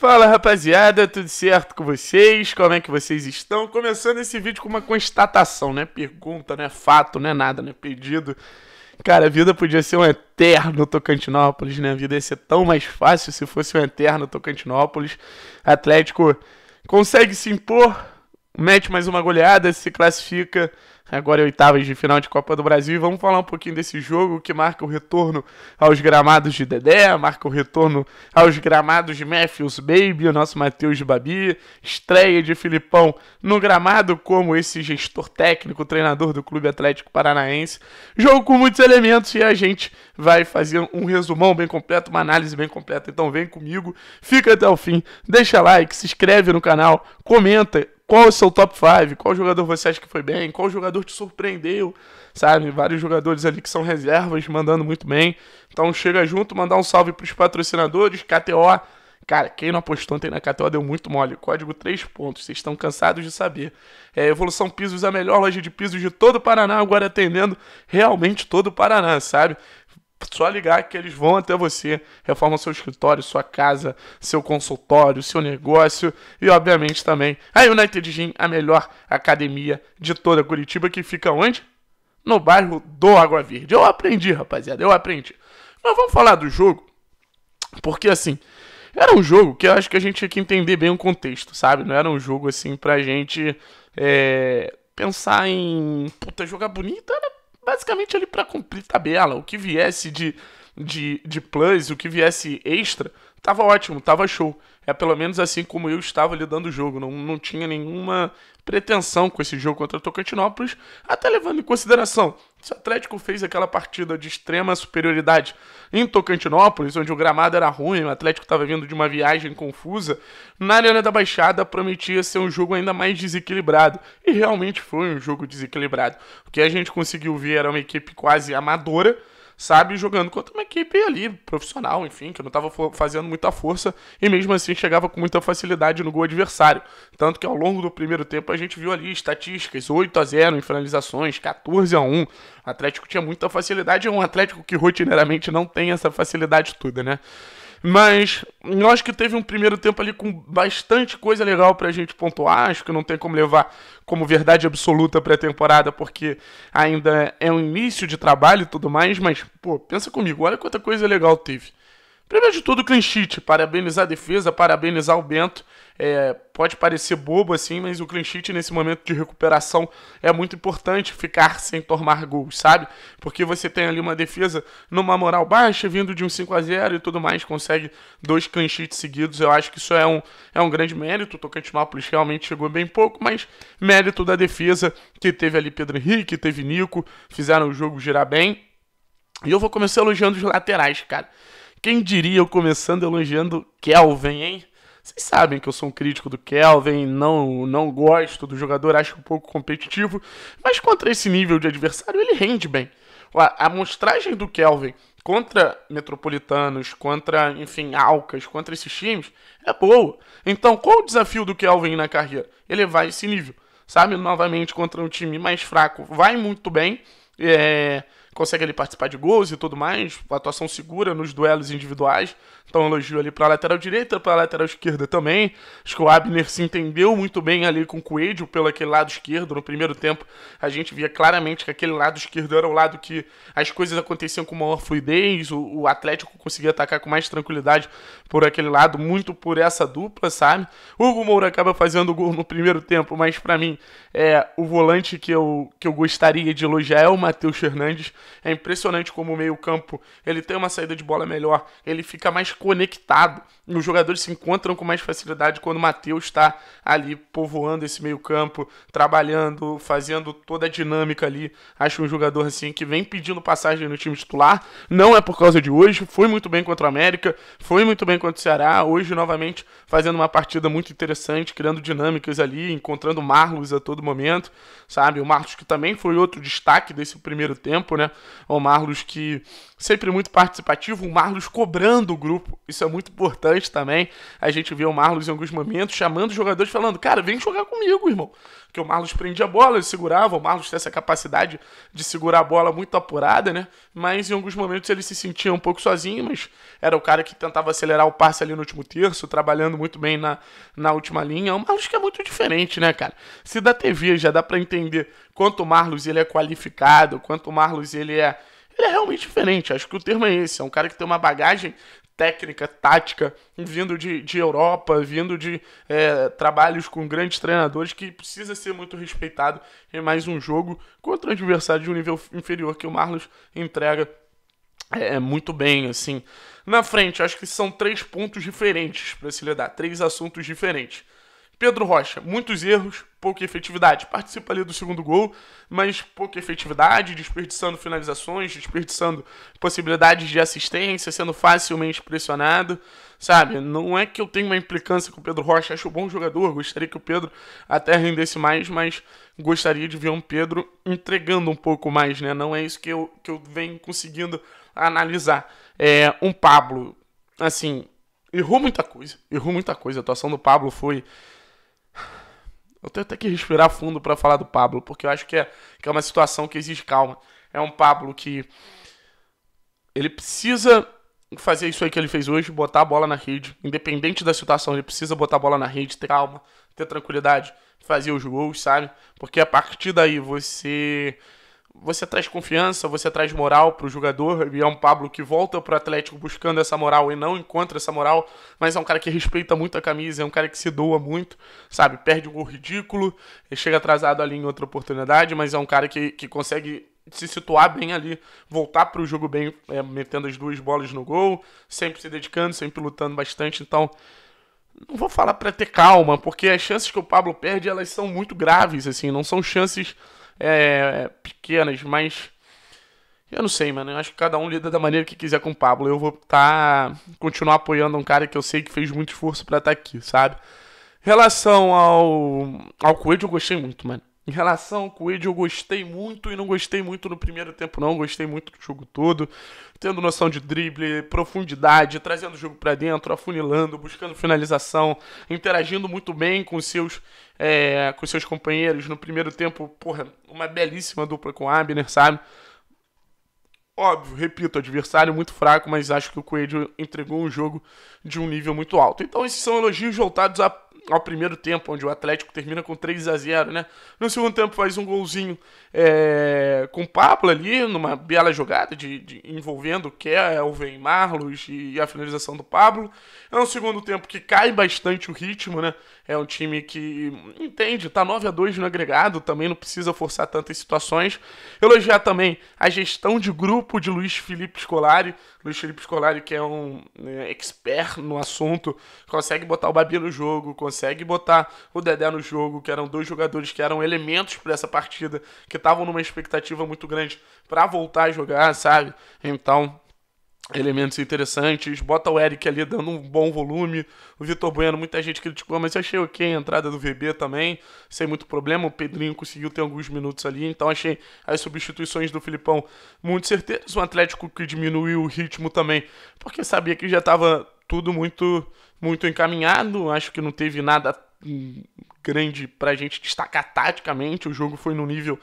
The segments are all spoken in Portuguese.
Fala rapaziada, tudo certo com vocês? Como é que vocês estão? Começando esse vídeo com uma constatação, né? Pergunta, né? Fato, né? Nada, né? Pedido. Cara, a vida podia ser um eterno Tocantinópolis, né? A vida ia ser tão mais fácil se fosse um eterno Tocantinópolis. Atlético consegue se impor, mete mais uma goleada, se classifica agora é oitavas de final de Copa do Brasil. E vamos falar um pouquinho desse jogo que marca o retorno aos gramados de Dedé, marca o retorno aos gramados de Matthews Baby, o nosso Matheus Babi, estreia de Filipão no gramado como esse gestor técnico, treinador do Clube Atlético Paranaense. Jogo com muitos elementos e a gente vai fazer um resumão bem completo, uma análise bem completa. Então vem comigo, fica até o fim, deixa like, se inscreve no canal, comenta qual é o seu top 5? Qual jogador você acha que foi bem? Qual jogador te surpreendeu? Sabe, vários jogadores ali que são reservas, mandando muito bem. Então chega junto, mandar um salve para os patrocinadores, KTO. Cara, quem não apostou ontem na KTO deu muito mole. Código 3 pontos, vocês estão cansados de saber. É, Evolução Pisos, a melhor loja de pisos de todo o Paraná, agora atendendo realmente todo o Paraná, sabe? Só ligar que eles vão até você, reformam seu escritório, sua casa, seu consultório, seu negócio e, obviamente, também a United Gym, a melhor academia de toda Curitiba, que fica onde? No bairro do Água Verde. Eu aprendi, rapaziada, eu aprendi. Mas vamos falar do jogo, porque assim, era um jogo que eu acho que a gente tinha que entender bem o contexto, sabe? Não era um jogo assim pra gente é, pensar em puta, jogar bonito era basicamente ali para cumprir tabela. O que viesse de, de, de plus, o que viesse extra, tava ótimo, tava show. É pelo menos assim como eu estava lidando o jogo. Não, não tinha nenhuma pretensão com esse jogo contra o Tocantinópolis, até levando em consideração se o Atlético fez aquela partida de extrema superioridade em Tocantinópolis, onde o gramado era ruim, o Atlético estava vindo de uma viagem confusa, na Arena da Baixada prometia ser um jogo ainda mais desequilibrado. E realmente foi um jogo desequilibrado. O que a gente conseguiu ver era uma equipe quase amadora, sabe, jogando contra uma equipe ali, profissional, enfim, que não estava fazendo muita força e mesmo assim chegava com muita facilidade no gol adversário. Tanto que ao longo do primeiro tempo a gente viu ali estatísticas: 8 a 0 em finalizações, 14 a 1. O Atlético tinha muita facilidade, é um Atlético que rotineiramente não tem essa facilidade toda, né? Mas eu acho que teve um primeiro tempo ali com bastante coisa legal pra gente pontuar. Acho que não tem como levar como verdade absoluta pré temporada, porque ainda é um início de trabalho e tudo mais. Mas, pô, pensa comigo, olha quanta coisa legal teve. Primeiro de tudo, clean sheet. Parabenizar a defesa, parabenizar o Bento. É, pode parecer bobo assim, mas o clean sheet nesse momento de recuperação é muito importante ficar sem tomar gols, sabe? Porque você tem ali uma defesa numa moral baixa, vindo de um 5 a 0 e tudo mais, consegue dois clean sheets seguidos. Eu acho que isso é um, é um grande mérito. O Tocantinópolis realmente chegou bem pouco, mas mérito da defesa que teve ali Pedro Henrique, teve Nico, fizeram o jogo girar bem. E eu vou começar elogiando os laterais, cara. Quem diria eu começando elogiando Kelvin, hein? Vocês sabem que eu sou um crítico do Kelvin, não, não gosto do jogador, acho um pouco competitivo, mas contra esse nível de adversário ele rende bem. A amostragem do Kelvin contra Metropolitanos, contra, enfim, Alcas, contra esses times, é boa. Então, qual o desafio do Kelvin na carreira? Elevar esse nível, sabe? Novamente contra um time mais fraco, vai muito bem. É, consegue ali participar de gols e tudo mais, atuação segura nos duelos individuais. Então, elogio ali para a lateral direita, para a lateral esquerda também. Acho que o Abner se entendeu muito bem ali com o Coelho pelo aquele lado esquerdo. No primeiro tempo, a gente via claramente que aquele lado esquerdo era o lado que as coisas aconteciam com maior fluidez, o, o Atlético conseguia atacar com mais tranquilidade por aquele lado, muito por essa dupla, sabe? O Hugo Moura acaba fazendo gol no primeiro tempo, mas para mim, é o volante que eu, que eu gostaria de elogiar é o Matheus Fernandes é impressionante como o meio-campo ele tem uma saída de bola melhor, ele fica mais conectado. Os jogadores se encontram com mais facilidade quando o Matheus está ali povoando esse meio-campo, trabalhando, fazendo toda a dinâmica ali. Acho um jogador assim que vem pedindo passagem no time titular. Não é por causa de hoje, foi muito bem contra o América, foi muito bem contra o Ceará. Hoje, novamente, fazendo uma partida muito interessante, criando dinâmicas ali, encontrando Marlos a todo momento, sabe? O Marlos que também foi outro destaque desse primeiro tempo, né? O Marlos que sempre muito participativo, o Marlos cobrando o grupo, isso é muito importante também. A gente vê o Marlos em alguns momentos chamando os jogadores, falando, cara, vem jogar comigo, irmão. Porque o Marlos prendia a bola, ele segurava, o Marlos tem essa capacidade de segurar a bola muito apurada, né? Mas em alguns momentos ele se sentia um pouco sozinho, mas era o cara que tentava acelerar o passe ali no último terço, trabalhando muito bem na, na última linha. O Marlos que é muito diferente, né, cara? Se da TV já dá para entender quanto o Marlos ele é qualificado, quanto o Marlos ele é. Ele é realmente diferente, acho que o termo é esse. É um cara que tem uma bagagem técnica, tática, vindo de, de Europa, vindo de é, trabalhos com grandes treinadores, que precisa ser muito respeitado em mais um jogo contra um adversário de um nível inferior que o Marlos entrega é, é, muito bem, assim. Na frente, acho que são três pontos diferentes para se lidar, três assuntos diferentes. Pedro Rocha, muitos erros, pouca efetividade. Participa ali do segundo gol, mas pouca efetividade, desperdiçando finalizações, desperdiçando possibilidades de assistência, sendo facilmente pressionado. Sabe, não é que eu tenha uma implicância com o Pedro Rocha, acho um bom jogador, gostaria que o Pedro até rendesse mais, mas gostaria de ver um Pedro entregando um pouco mais, né? Não é isso que eu, que eu venho conseguindo analisar. É, um Pablo, assim, errou muita coisa, errou muita coisa. A atuação do Pablo foi eu tenho até que respirar fundo para falar do Pablo, porque eu acho que é, que é uma situação que exige calma. É um Pablo que. Ele precisa fazer isso aí que ele fez hoje, botar a bola na rede. Independente da situação, ele precisa botar a bola na rede, ter calma, ter tranquilidade, fazer os gols, sabe? Porque a partir daí você você traz confiança, você traz moral para o jogador. E é um Pablo que volta para o Atlético buscando essa moral e não encontra essa moral, mas é um cara que respeita muito a camisa, é um cara que se doa muito, sabe? Perde um gol ridículo, chega atrasado ali em outra oportunidade, mas é um cara que, que consegue se situar bem ali, voltar para o jogo bem, é, metendo as duas bolas no gol, sempre se dedicando, sempre lutando bastante. Então, não vou falar para ter calma, porque as chances que o Pablo perde, elas são muito graves, assim, não são chances é, é, pequenas, mas eu não sei, mano. Eu acho que cada um lida da maneira que quiser com o Pablo. Eu vou tá continuar apoiando um cara que eu sei que fez muito esforço para estar tá aqui, sabe? Em relação ao ao Coelho, eu gostei muito, mano. Em relação ao Coelho, eu gostei muito e não gostei muito no primeiro tempo, não. Gostei muito do jogo todo. Tendo noção de drible, profundidade, trazendo o jogo para dentro, afunilando, buscando finalização, interagindo muito bem com seus, é, com seus companheiros. No primeiro tempo, porra, uma belíssima dupla com o Abner, sabe? óbvio, repito, adversário muito fraco, mas acho que o Coelho entregou um jogo de um nível muito alto. Então, esses são elogios voltados à ao primeiro tempo, onde o Atlético termina com 3 a 0 né? No segundo tempo faz um golzinho é, com o Pablo ali, numa bela jogada de, de envolvendo o vem Marlos e, e a finalização do Pablo. É um segundo tempo que cai bastante o ritmo, né? É um time que entende, tá 9 a 2 no agregado, também não precisa forçar tantas situações. Elogiar também a gestão de grupo de Luiz Felipe Scolari. Luiz Felipe Scolari, que é um é, expert no assunto, consegue botar o Babi no jogo, consegue consegue botar o Dedé no jogo, que eram dois jogadores que eram elementos para essa partida, que estavam numa expectativa muito grande para voltar a jogar, sabe? Então, elementos interessantes. Bota o Eric ali dando um bom volume. O Vitor Bueno, muita gente criticou, mas achei ok a entrada do VB também, sem muito problema. O Pedrinho conseguiu ter alguns minutos ali, então achei as substituições do Filipão muito certeiras. O Atlético que diminuiu o ritmo também, porque sabia que já estava tudo muito, muito encaminhado. Acho que não teve nada hum, grande para a gente destacar taticamente. O jogo foi no nível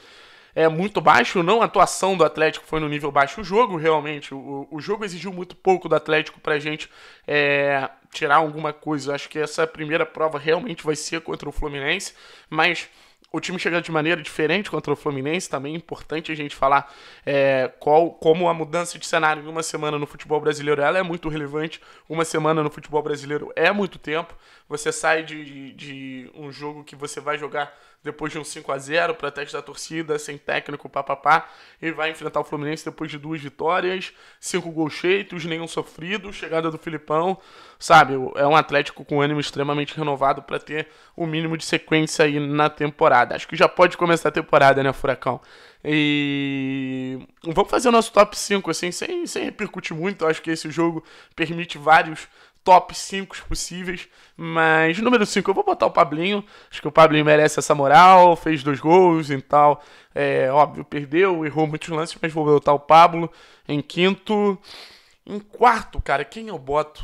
é muito baixo. Não a atuação do Atlético foi no nível baixo. O jogo, realmente, o, o jogo exigiu muito pouco do Atlético para a gente é, tirar alguma coisa. Acho que essa primeira prova realmente vai ser contra o Fluminense, mas o time chegando de maneira diferente contra o Fluminense, também é importante a gente falar é, qual, como a mudança de cenário em uma semana no futebol brasileiro ela é muito relevante. Uma semana no futebol brasileiro é muito tempo. Você sai de, de um jogo que você vai jogar depois de um 5 a 0 teste da torcida, sem técnico, papapá. Ele vai enfrentar o Fluminense depois de duas vitórias, cinco gols feitos, nenhum sofrido, chegada do Filipão. Sabe, é um Atlético com ânimo extremamente renovado para ter o um mínimo de sequência aí na temporada. Acho que já pode começar a temporada, né, Furacão? E vamos fazer o nosso top 5, assim, sem, sem repercutir muito. acho que esse jogo permite vários top 5 possíveis, mas número 5 eu vou botar o Pablinho. Acho que o Pablinho merece essa moral, fez dois gols e tal. É óbvio, perdeu, errou muitos lances, mas vou botar o Pablo em quinto. Em quarto, cara, quem eu boto?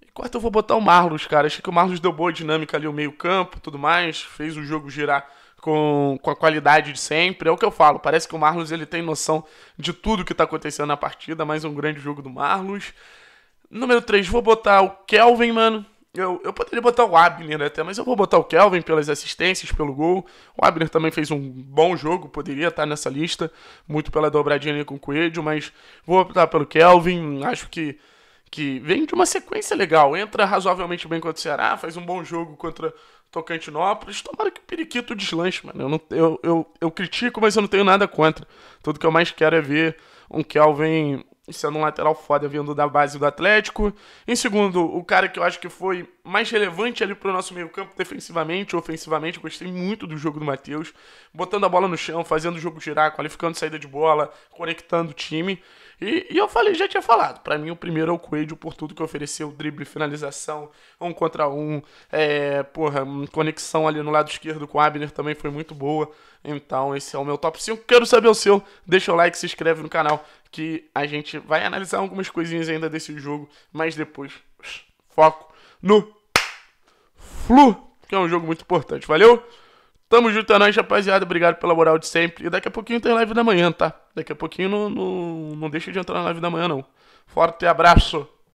Em quarto eu vou botar o Marlos, cara. acho que o Marlos deu boa dinâmica ali, no meio-campo tudo mais, fez o jogo girar com, com a qualidade de sempre. É o que eu falo. Parece que o Marlos ele tem noção de tudo que está acontecendo na partida. Mais um grande jogo do Marlos. Número 3, vou botar o Kelvin, mano. Eu, eu poderia botar o Abner até, mas eu vou botar o Kelvin pelas assistências, pelo gol. O Abner também fez um bom jogo, poderia estar nessa lista, muito pela dobradinha ali com o Coelho, mas vou optar pelo Kelvin. Acho que, que vem de uma sequência legal. Entra razoavelmente bem contra o Ceará, faz um bom jogo contra Tocantinópolis. Tomara que o Periquito deslanche, mano. Eu, não, eu, eu, eu critico, mas eu não tenho nada contra. Tudo que eu mais quero é ver um Kelvin sendo um lateral foda vindo da base do Atlético. Em segundo, o cara que eu acho que foi mais relevante ali para o nosso meio-campo, defensivamente, ofensivamente. gostei muito do jogo do Matheus, botando a bola no chão, fazendo o jogo girar, qualificando saída de bola, conectando o time. E, e eu falei, já tinha falado, para mim o primeiro é o Coelho por tudo que ofereceu: drible, finalização, um contra um, é, porra, conexão ali no lado esquerdo com o Abner também foi muito boa. Então, esse é o meu top 5. Quero saber o seu. Deixa o like, se inscreve no canal que a gente vai analisar algumas coisinhas ainda desse jogo, mas depois foco no Flu, que é um jogo muito importante. Valeu? Tamo junto, é nóis, rapaziada. Obrigado pela moral de sempre. E daqui a pouquinho tem live da manhã, tá? Daqui a pouquinho não, não, não deixa de entrar na live da manhã, não. Forte abraço.